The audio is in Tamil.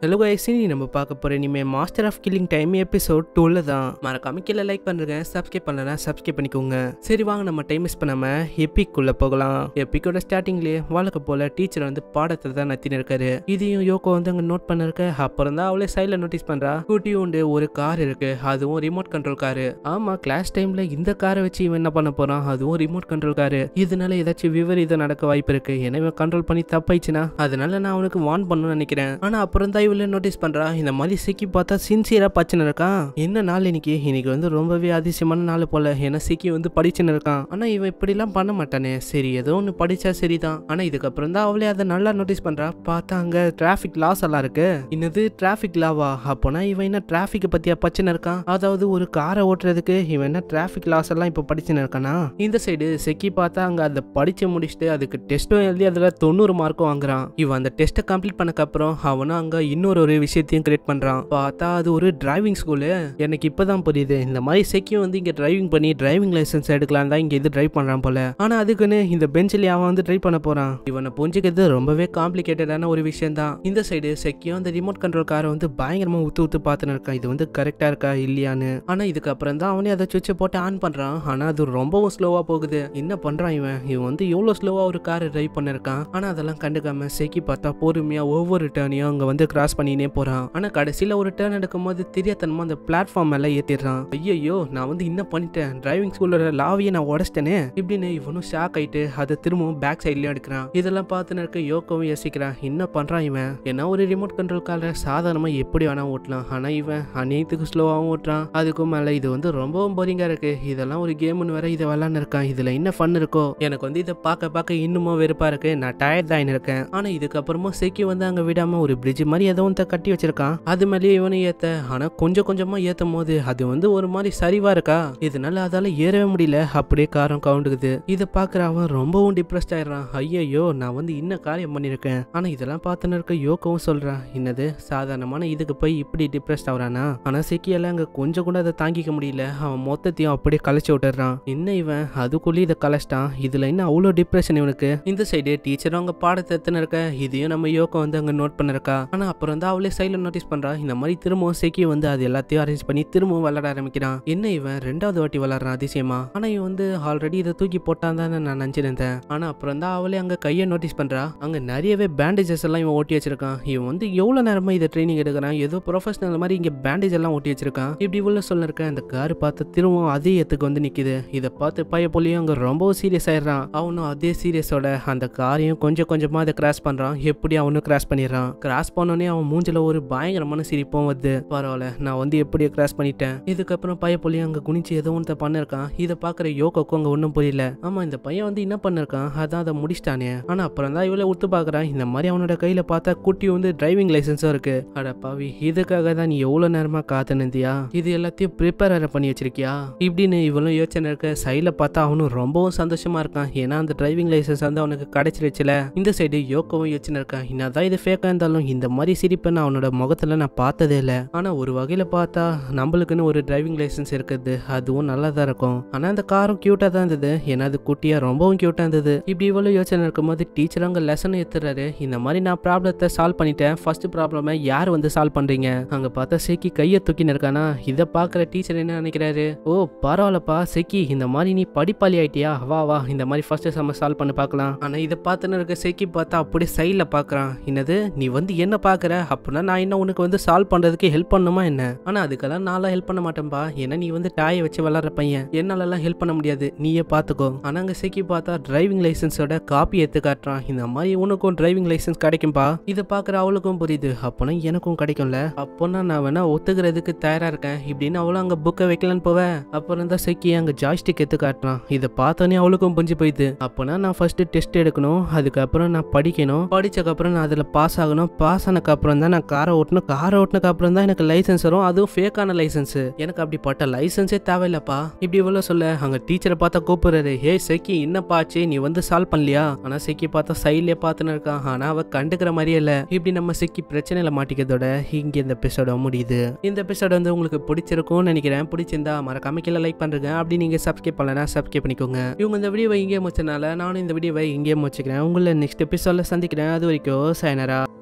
ஹலோ கைஸ் நம்ம பார்க்க போகிற இனிமே master of killing time episode டூவில் தான் மறக்காம கீழே லைக் பண்ணுறேன் சப்ஸ்கிரைப் பண்ணலாம் சப்ஸ்கிரைப் பண்ணிக்கோங்க சரி வாங்க நம்ம டைம் மிஸ் பண்ணாமல் எப்பிக்குள்ளே போகலாம் எப்பிக்கோட ஸ்டார்டிங்லேயே வாழ்க்கை போல் டீச்சர் வந்து பாடத்தை தான் நத்தின்னு இருக்காரு இதையும் யோகோ வந்து அங்கே நோட் பண்ணிருக்க அப்புறம் தான் அவளே சைடில் நோட்டீஸ் பண்ணுறா கூட்டியும் உண்டு ஒரு கார் இருக்கு அதுவும் ரிமோட் கண்ட்ரோல் காரு ஆமாம் கிளாஸ் டைமில் இந்த காரை வச்சு இவன் என்ன பண்ண போகிறான் அதுவும் ரிமோட் கண்ட்ரோல் காரு இதனால ஏதாச்சும் விவரம் இதை நடக்க வாய்ப்பு இருக்கு ஏன்னா இவன் கண்ட்ரோல் பண்ணி தப்பாயிடுச்சுன்னா அதனால நான் அவனுக்கு வான் பண்ணணும்னு நினைக்கிறேன் ஆனால் அப்புறம் தான் லைவ்ல நோட்டீஸ் பண்றா இந்த மாதிரி சிக்கி பார்த்தா சின்சியரா பச்சை இருக்கான் என்ன நாள் இன்னைக்கு இன்னைக்கு வந்து ரொம்பவே அதிசயமான நாள் போல ஏன்னா சிக்கி வந்து படிச்சுன்னு இருக்கான் ஆனா இவன் இப்படிலாம் பண்ண மாட்டானே சரி ஏதோ ஒன்னு படிச்சா சரிதான் ஆனா இதுக்கப்புறம் தான் அவளே அதை நல்லா நோட்டீஸ் பண்றா பார்த்தா அங்க டிராஃபிக் லாஸ் எல்லாம் இருக்கு என்னது டிராஃபிக் லாவா அப்போனா இவன் என்ன டிராபிக் பத்தியா பச்சுன்னு இருக்கான் அதாவது ஒரு காரை ஓட்டுறதுக்கு இவன் என்ன டிராஃபிக் லாஸ் எல்லாம் இப்போ படிச்சுன்னு இருக்கானா இந்த சைடு செக்கி பார்த்தா அங்க அதை படிச்சு முடிச்சுட்டு அதுக்கு டெஸ்ட்டும் எழுதி அதுல தொண்ணூறு மார்க்கும் வாங்குறான் இவன் அந்த டெஸ்ட்டை கம்ப்ளீட் பண்ணக்கப்புறம் அவனும் அங்க இன்னொரு ஒரு விஷயத்தையும் கிரியேட் பண்ணுறான் பார்த்தா அது ஒரு டிரைவிங் ஸ்கூலு எனக்கு இப்போ தான் புரியுது இந்த மாதிரி செக்கியும் வந்து இங்கே டிரைவிங் பண்ணி டிரைவிங் லைசன்ஸ் எடுக்கலாம் தான் இங்கே இது டிரைவ் பண்ணுறான் போல ஆனால் அதுக்குன்னு இந்த பெஞ்சில் அவன் வந்து ட்ரை பண்ண போறான் இவனை புரிஞ்சுக்கிறது ரொம்பவே காம்ப்ளிகேட்டடான ஒரு விஷயம் தான் இந்த சைடு செக்கியும் அந்த ரிமோட் கண்ட்ரோல் காரை வந்து பயங்கரமாக ஊத்து ஊத்து பார்த்துன்னு இருக்கான் இது வந்து கரெக்டாக இருக்கா இல்லையான்னு ஆனால் இதுக்கப்புறம் தான் அவனே அதை சுவிட்சை போட்டு ஆன் பண்ணுறான் ஆனால் அது ரொம்பவும் ஸ்லோவாக போகுது என்ன பண்ணுறான் இவன் இவன் வந்து எவ்வளோ ஸ்லோவாக ஒரு காரை டிரைவ் பண்ணிருக்கான் ஆனா அதெல்லாம் கண்டுக்காம செக்கி பார்த்தா பொறுமையாக ஒவ்வொரு டேர்னையும் அங்கே வந்து கிராஸ் கிராஸ் பண்ணினே போகிறான் ஆனால் கடைசியில் ஒரு டேர்ன் எடுக்கும்போது தெரியாதனமா அந்த பிளாட்ஃபார்ம் மேலே ஏற்றிடுறான் ஐயோ நான் வந்து என்ன பண்ணிட்டேன் டிரைவிங் ஸ்கூலோட லாவியை நான் உடச்சிட்டேனே இப்படின்னு இவனும் ஷாக் ஆயிட்டு அதை திரும்பவும் பேக் சைட்லயும் எடுக்கிறான் இதெல்லாம் பார்த்துன்னு நடக்க யோகவும் யோசிக்கிறான் என்ன பண்ணுறான் இவன் ஏன்னா ஒரு ரிமோட் கண்ட்ரோல் கால சாதாரணமா எப்படி வேணால் ஓட்டலாம் ஆனால் இவன் அனைத்துக்கு ஸ்லோவாகவும் ஓட்டுறான் அதுக்கும் மேலே இது வந்து ரொம்பவும் போரிங்காக இருக்குது இதெல்லாம் ஒரு கேம்னு வேற இதை விளாண்டு இருக்கான் இதில் என்ன ஃபன் இருக்கோ எனக்கு வந்து இதை பார்க்க பார்க்க இன்னுமும் வெறுப்பாக இருக்குது நான் டயர்ட் தான் இருக்கேன் ஆனால் இதுக்கப்புறமா செக்கி வந்து அங்கே விடாமல் ஒரு பிரிட்ஜ் மாதிரி ஏதோ ஒன்று கட்டி வச்சிருக்கான் அது மேலேயே இவனும் ஏத்த ஆனா கொஞ்சம் கொஞ்சமா ஏத்தும் போது அது வந்து ஒரு மாதிரி சரிவா இருக்கா இதனால அதால ஏறவே முடியல அப்படியே காரம் கவுண்டுக்குது இதை பாக்குற அவன் ரொம்பவும் டிப்ரெஸ்ட் ஆயிடுறான் ஐயோ நான் வந்து இன்ன காரியம் பண்ணிருக்கேன் ஆனா இதெல்லாம் பார்த்துன்னு இருக்க யோகவும் சொல்றான் என்னது சாதாரணமான இதுக்கு போய் இப்படி டிப்ரெஸ்ட் ஆகுறானா ஆனா சிக்கியால அங்க கொஞ்சம் கூட அதை தாங்கிக்க முடியல அவன் மொத்தத்தையும் அப்படியே கலைச்சு விட்டுறான் என்ன இவன் அதுக்குள்ளேயே இதை கலைச்சிட்டான் இதுல இன்னும் அவ்வளோ டிப்ரெஷன் இவனுக்கு இந்த சைடு டீச்சரும் அவங்க பாடத்தை எத்தனை இருக்க இதையும் நம்ம யோகம் வந்து அங்க நோட் பண்ணிருக்கா ஆனா அப்ப அப்புறம் தான் அவளே சைடில் நோட்டீஸ் பண்றா இந்த மாதிரி திரும்பவும் செக்கி வந்து அது எல்லாத்தையும் அரேஞ்ச் பண்ணி திரும்பவும் விளாட ஆரம்பிக்கிறான் என்ன இவன் ரெண்டாவது வாட்டி விளாட்றான் அதிசயமா ஆனால் இவன் வந்து ஆல்ரெடி இதை தூக்கி போட்டான் தான் நான் நினைச்சிருந்தேன் ஆனால் அப்புறம் தான் அவளே அங்கே கையை நோட்டீஸ் பண்ணுறா அங்கே நிறையவே பேண்டேஜஸ் எல்லாம் இவன் ஓட்டி வச்சிருக்கான் இவன் வந்து எவ்வளோ நேரமாக இதை ட்ரைனிங் எடுக்கிறான் ஏதோ ப்ரொஃபஷனல் மாதிரி இங்கே பேண்டேஜ் எல்லாம் ஓட்டி வச்சிருக்கான் இப்படி உள்ள சொல்லிருக்க அந்த கார் பார்த்து திரும்பவும் அதே இடத்துக்கு வந்து நிற்கிது இதை பார்த்து பைய போலியும் அங்கே ரொம்ப சீரியஸ் ஆயிடுறான் அவனும் அதே சீரியஸோட அந்த காரையும் கொஞ்சம் கொஞ்சமாக அதை கிராஸ் பண்ணுறான் எப்படி அவனும் கிராஸ் பண்ணிடுறான் கிராஸ் பண்ணோன்னே அவன் மூஞ்சில ஒரு பயங்கரமான சிரிப்பும் வருது பரவாயில்ல நான் வந்து எப்படியோ கிராஸ் பண்ணிட்டேன் இதுக்கப்புறம் பையன் புள்ளி அங்க குனிச்சு ஏதோ ஒன்று பண்ணிருக்கான் இதை பாக்குற யோகக்கும் அங்க ஒன்றும் புரியல ஆமா இந்த பையன் வந்து என்ன பண்ணிருக்கான் அதான் அதை முடிச்சிட்டானே ஆனா அப்புறம் தான் இவ்வளவு உத்து பாக்குறான் இந்த மாதிரி அவனோட கையில பார்த்தா குட்டி வந்து டிரைவிங் லைசன்ஸும் இருக்கு அட பாவி இதுக்காக தான் நீ எவ்வளவு நேரமா காத்துனந்தியா இது எல்லாத்தையும் ப்ரிப்பேர் பண்ணி வச்சிருக்கியா இப்படின்னு இவளும் யோசனை இருக்க சைட்ல பார்த்தா அவனும் ரொம்பவும் சந்தோஷமா இருக்கான் ஏன்னா அந்த டிரைவிங் லைசன்ஸ் வந்து அவனுக்கு கிடைச்சிருச்சுல இந்த சைடு யோகவும் யோசனை இருக்கான் என்னதான் இது ஃபேக்கா இருந்தாலும் இந்த மாதிரி சிரிப்பை நான் அவனோட முகத்தில் நான் பார்த்ததே இல்லை ஆனால் ஒரு வகையில் பார்த்தா நம்மளுக்குன்னு ஒரு டிரைவிங் லைசன்ஸ் இருக்குது அதுவும் நல்லா தான் இருக்கும் ஆனால் அந்த காரும் க்யூட்டாக தான் இருந்தது ஏன்னா அது குட்டியாக ரொம்பவும் க்யூட்டாக இருந்தது இப்படி இவ்வளோ யோசனை இருக்கும்போது டீச்சர் அங்கே லெசன் எடுத்துறாரு இந்த மாதிரி நான் ப்ராப்ளத்தை சால்வ் பண்ணிட்டேன் ஃபர்ஸ்ட் ப்ராப்ளமை யார் வந்து சால்வ் பண்ணுறீங்க அங்கே பார்த்தா சிக்கி கையை தூக்கின்னு இருக்கானா இதை பார்க்குற டீச்சர் என்ன நினைக்கிறாரு ஓ பரவாயில்லப்பா சிக்கி இந்த மாதிரி நீ படிப்பாளி ஆயிட்டியா வா வா இந்த மாதிரி ஃபர்ஸ்ட் செம்ம சால்வ் பண்ணி பார்க்கலாம் ஆனால் இதை பார்த்துன்னு இருக்க சிக்கி பார்த்தா அப்படியே சைடில் பார்க்குறான் என்னது நீ வந்து என்ன பார்க்குற அப்படின்னா நான் என்ன உனக்கு வந்து சால்வ் பண்றதுக்கு ஹெல்ப் பண்ணுமா என்ன ஆனா அதுக்கெல்லாம் நான்லாம் ஹெல்ப் பண்ண மாட்டேன்பா ஏன்னா நீ வந்து டாயை வச்சு விளாட்ற பையன் என்னால எல்லாம் ஹெல்ப் பண்ண முடியாது நீயே பார்த்துக்கோ ஆனா அங்க சிக்கி பார்த்தா டிரைவிங் லைசன்ஸோட காப்பி எடுத்து காட்டுறான் இந்த மாதிரி உனக்கும் டிரைவிங் லைசன்ஸ் கிடைக்கும்பா இதை பாக்குற அவளுக்கும் புரியுது அப்போனா எனக்கும் கிடைக்கும்ல அப்போனா நான் வேணா ஒத்துக்கிறதுக்கு தயாராக இருக்கேன் இப்படின்னு அவளும் அங்கே புக்கை வைக்கலான்னு போவேன் அப்புறம் தான் சிக்கி அங்கே ஜாய்ஸ்டிக் எடுத்து காட்டுறான் இதை பார்த்தோன்னே அவளுக்கும் புரிஞ்சு போயிடுது அப்போனா நான் ஃபர்ஸ்ட் டெஸ்ட் எடுக்கணும் அதுக்கப்புறம் நான் படிக்கணும் படிச்சக்கப்புறம் நான் அதில் பாஸ் ஆகணும் பாஸ் ஆனக்கப்புறம் அப்புறம் தான் நான் காரை ஓட்டணும் காரை ஓட்டினக்கு அப்புறம் தான் எனக்கு லைசன்ஸ் வரும் அதுவும் ஃபேக்கான லைசன்ஸ் எனக்கு அப்படி பட்ட லைசன்ஸே தேவையில்லப்பா இப்படி இவ்வளோ சொல்ல அங்கே டீச்சரை பார்த்தா கூப்பிடுறாரு ஹே செக்கி என்னப்பாச்சு நீ வந்து சால்வ் பண்ணலையா ஆனால் செக்கி பார்த்தா சைட்லயே பார்த்துன்னு இருக்கான் ஆனால் அவள் கண்டுக்கிற மாதிரியே இல்லை இப்படி நம்ம செக்கி பிரச்சனையில் மாட்டிக்கிறதோட இங்கே இந்த எபிசோட முடியுது இந்த எபிசோட வந்து உங்களுக்கு பிடிச்சிருக்கும்னு நினைக்கிறேன் பிடிச்சிருந்தா மறக்காம கீழே லைக் பண்றேன் அப்படி நீங்கள் சப்ஸ்கிரைப் பண்ணலனா சப்ஸ்கிரைப் பண்ணிக்கோங்க இவங்க இந்த வீடியோவை இங்கே முடிச்சனால நானும் இந்த வீடியோவை இங்கே முடிச்சுக்கிறேன் உங்களை நெக்ஸ்ட் எபிசோட சந்திக்கிறேன் அது வரைக்கும் சைனரா